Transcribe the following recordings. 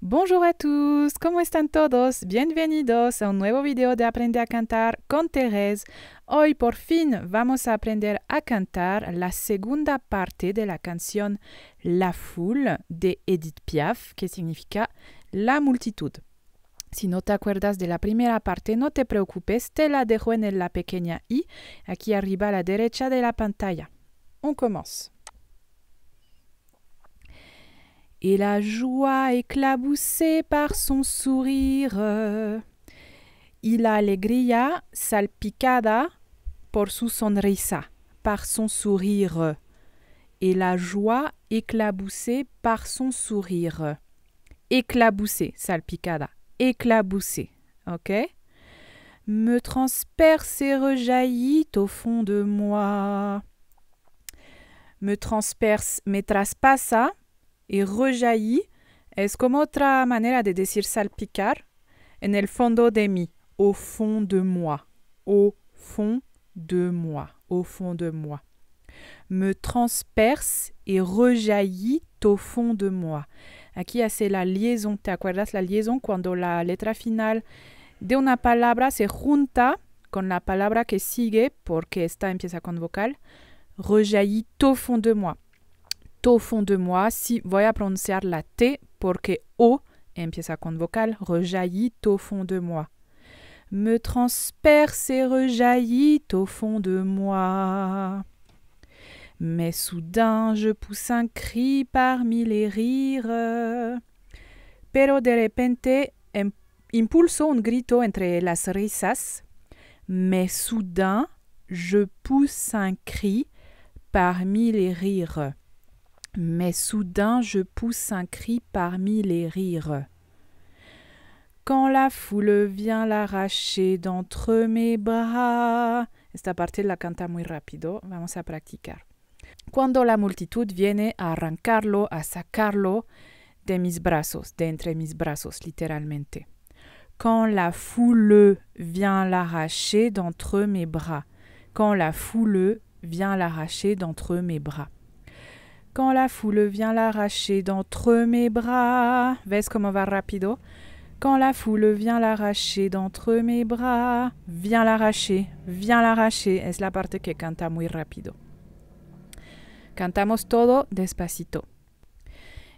Bonjour a tous, ¿cómo están todos? Bienvenidos a un nuevo video de aprender a cantar con Thérèse. Hoy por fin vamos a aprender a cantar la segunda parte de la canción La Foule de Edith Piaf, que significa la multitud. Si no te acuerdas de la primera parte, no te preocupes, te la dejo en la pequeña i, aquí arriba a la derecha de la pantalla. On commence. et la joie éclaboussée par son sourire. il la alegría salpicada por su sonrisa, par son sourire. Et la joie éclaboussée par son sourire. Éclaboussée, salpicada, éclaboussée. Ok? Me transperce et rejaillit au fond de moi. Me transperce, me traspasa, et rejaillit. Es comme autre manière de decir salpicar. En el fondo de mi, au fond de moi, au fond de moi, au fond de moi. Me transperce et rejaillit au fond de moi. Aquí c'est la liaison. ¿Te acuerdas la liaison quand la lettre finale de una palabra se junta con la palabra que sigue porque esta empieza con vocal? Rejaillit au fond de moi au fond de moi si voy a pronunciar la T que O empieza con vocal rejaillit au fond de moi. Me transperce et rejaillit au fond de moi. Mais soudain je pousse un cri parmi les rires. Pero de repente impulso un grito entre las risas. Mais soudain je pousse un cri parmi les rires. Mais soudain je pousse un cri parmi les rires. Quand la foule vient l'arracher d'entre mes bras. Esta parte la canta muy rápido, vamos a practicar. Quand la multitude viene a arrancarlo, a sacarlo de mis brazos, D'entre entre mis brazos, literalmente. Quand la foule vient l'arracher d'entre mes bras. Quand la foule vient l'arracher d'entre mes bras. Quand la foule vient l'arracher d'entre mes bras. Ves comment va rapido? Quand la foule vient l'arracher d'entre mes bras. Viens l'arracher, viens l'arracher. Es la parte que canta muy rapido? Cantamos todo despacito.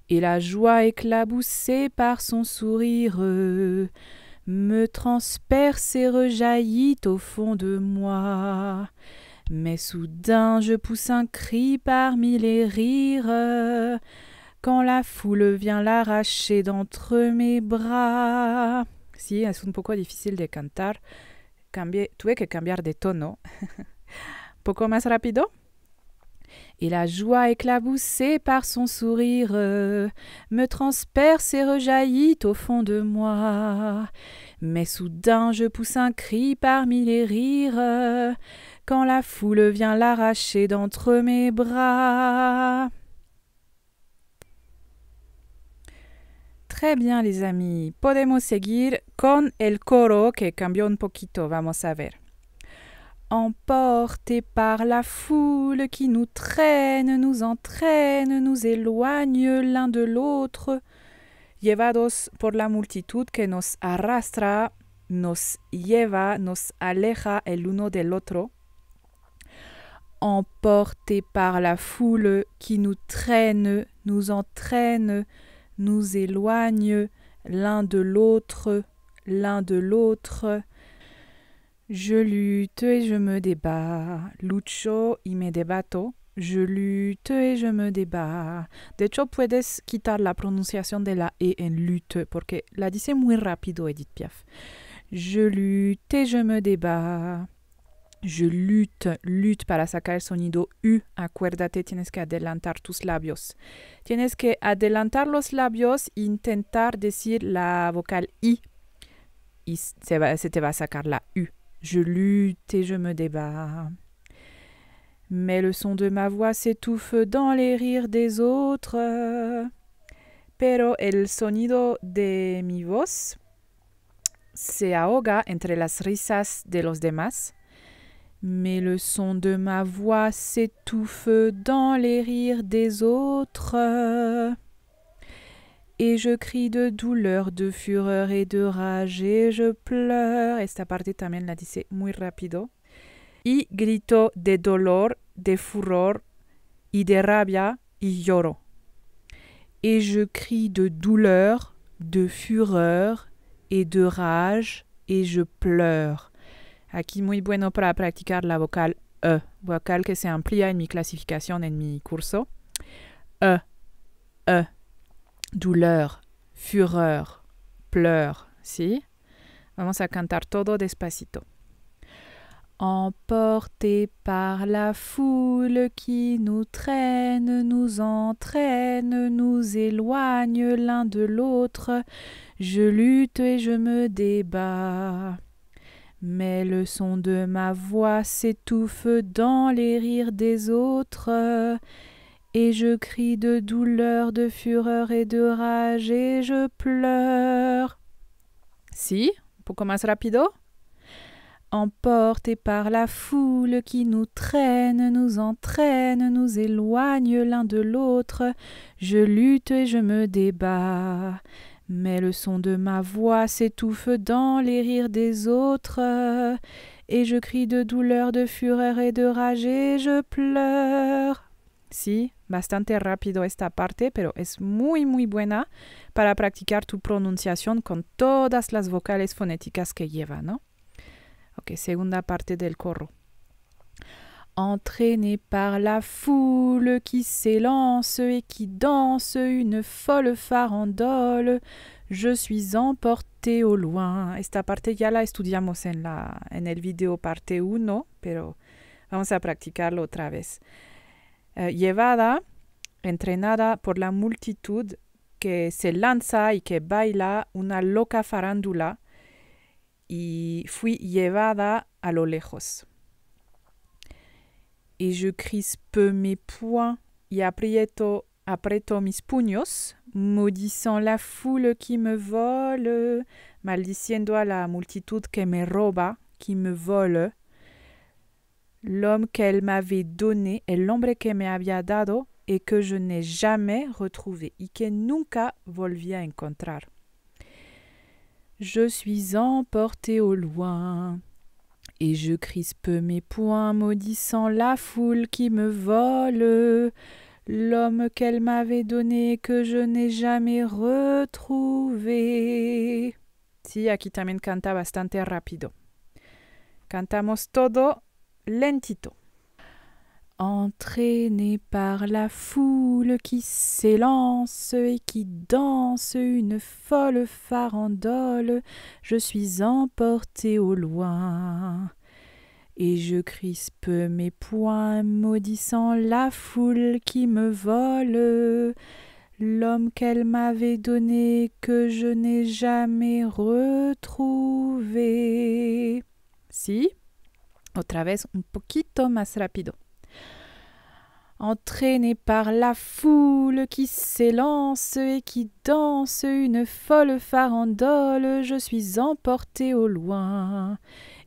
Et la joie éclaboussée par son sourire me transperce et rejaillit au fond de moi. Mais soudain je pousse un cri parmi les rires, quand la foule vient l'arracher d'entre mes bras. Si es un pourquoi difficile de cantar, tu tuve que cambiar de tono. poco más rápido? Et la joie éclaboussée par son sourire euh, me transperce et rejaillit au fond de moi. Mais soudain je pousse un cri parmi les rires, quand la foule vient l'arracher d'entre mes bras. Très bien, les amis. Podemos seguir con el coro que cambió un poquito, vamos a ver. Emporté par la foule qui nous traîne, nous entraîne, nous éloigne l'un de l'autre. Llevados por la multitud que nos arrastra, nos lleva, nos aleja el uno del otro emportés par la foule qui nous traîne, nous entraîne, nous éloigne l'un de l'autre, l'un de l'autre. Je lutte et je me débat, lucho y me debato. Je lutte et je me débat. De hecho, puedes quitar la prononciation de la E en lutte, porque la dice muy rápido Edith Piaf. Je lutte et je me débat. Je lutte, lutte para sacar el sonido U. Acuérdate, tienes que adelantar tus labios. Tienes que adelantar los labios intentar decir la vocal I. Y se, te va a sacar la U. Je lutte et je me débat. Mais le son de ma voix s'étouffe dans les rires des autres. Pero el sonido de mi voz se ahoga entre las risas de los demás mais le son de ma voix s'étouffe dans les rires des autres. Et je crie de douleur, de fureur et de rage, et je pleure. Esta parte también la dice muy rápido. Y grito de dolor, de furor y de rabia y lloro. Et je crie de douleur, de fureur et de rage, et je pleure. Aquí muy bueno para practicar la vocal E, vocal que se amplía en mi classification, en mi curso. E, E, douleur, fureur, pleur, ¿sí? Vamos a cantar todo despacito. Emportés par la foule qui nous traîne, nous entraîne, nous éloigne l'un de l'autre, je lutte et je me débat. Mais le son de ma voix s'étouffe dans les rires des autres, et je crie de douleur, de fureur et de rage, et je pleure. Si, pour commencer rapido? Emporté par la foule qui nous traîne, nous entraîne, nous éloigne l'un de l'autre, je lutte et je me débat. Mais le son de ma voix s'étouffe dans les rires des autres, et je crie de douleur, de fureur et de rage, et je pleure. Si, bastante rápido esta parte, pero es muy muy buena para practicar tu pronunciación con todas las vocales fonéticas que lleva, ¿no? Ok, segunda parte del coro. Entraînée par la foule qui s'élance et qui danse une folle farandole, je suis emportée au loin. Esta parte ya la estudiamos en, la, en el video parte 1, pero vamos a practicarlo otra vez. Eh, llevada, entrenada por la multitud que se lanza y que baila una loca farándula, y fui llevada a lo lejos et je crispe mes poings et aprieto, aprieto mis puños, maudissant la foule qui me vole, maldiciendo a la multitud que me roba, qui me vole. L'homme qu'elle m'avait donné, el hombre que me había dado, et que je n'ai jamais retrouvé, y que nunca volví a encontrar. Je suis emporté au loin. Et je crispe mes poings, maudissant la foule qui me vole, l'homme qu'elle m'avait donné que je n'ai jamais retrouvé. Si, aquí también canta bastante rápido. Cantamos todo lentito. Entraîné par la foule qui s'élance et qui danse une folle farandole, je suis emporté au loin. Et je crispe mes poings, maudissant la foule qui me vole, l'homme qu'elle m'avait donné, que je n'ai jamais retrouvé. Si? Otra vez un poquito más rápido entraînée par la foule qui s'élance et qui danse une folle farandole, je suis emportée au loin.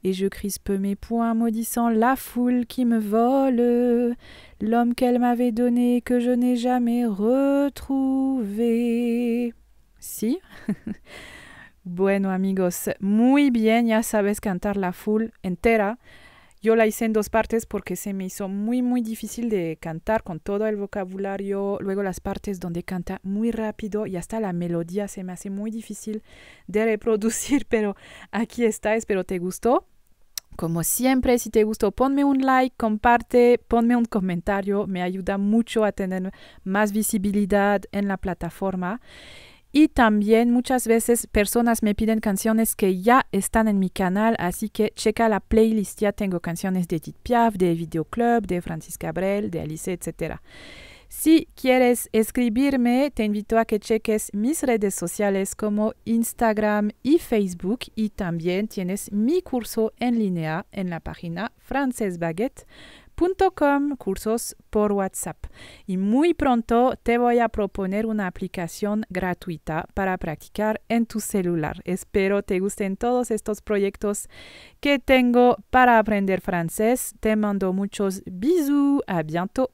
Et je crispe mes poings, maudissant la foule qui me vole, l'homme qu'elle m'avait donné que je n'ai jamais retrouvé. Si Bueno amigos, muy bien, ya sabes cantar la foule entera. Yo la hice en dos partes porque se me hizo muy, muy difícil de cantar con todo el vocabulario. Luego las partes donde canta muy rápido y hasta la melodía se me hace muy difícil de reproducir, pero aquí está, espero te gustó. Como siempre, si te gustó, ponme un like, comparte, ponme un comentario, me ayuda mucho a tener más visibilidad en la plataforma. Y también muchas veces personas me piden canciones que ya están en mi canal, así que checa la playlist, ya tengo canciones de Edith Piaf, de Videoclub, de Francis Cabrel, de Alice, etc. Si quieres escribirme, te invito a que cheques mis redes sociales como Instagram y Facebook y también tienes mi curso en línea en la página Frances Baguette .com cursos por WhatsApp. Y muy pronto te voy a proponer una aplicación gratuita para practicar en tu celular. Espero te gusten todos estos proyectos que tengo para aprender francés. Te mando muchos bisous. A bientôt.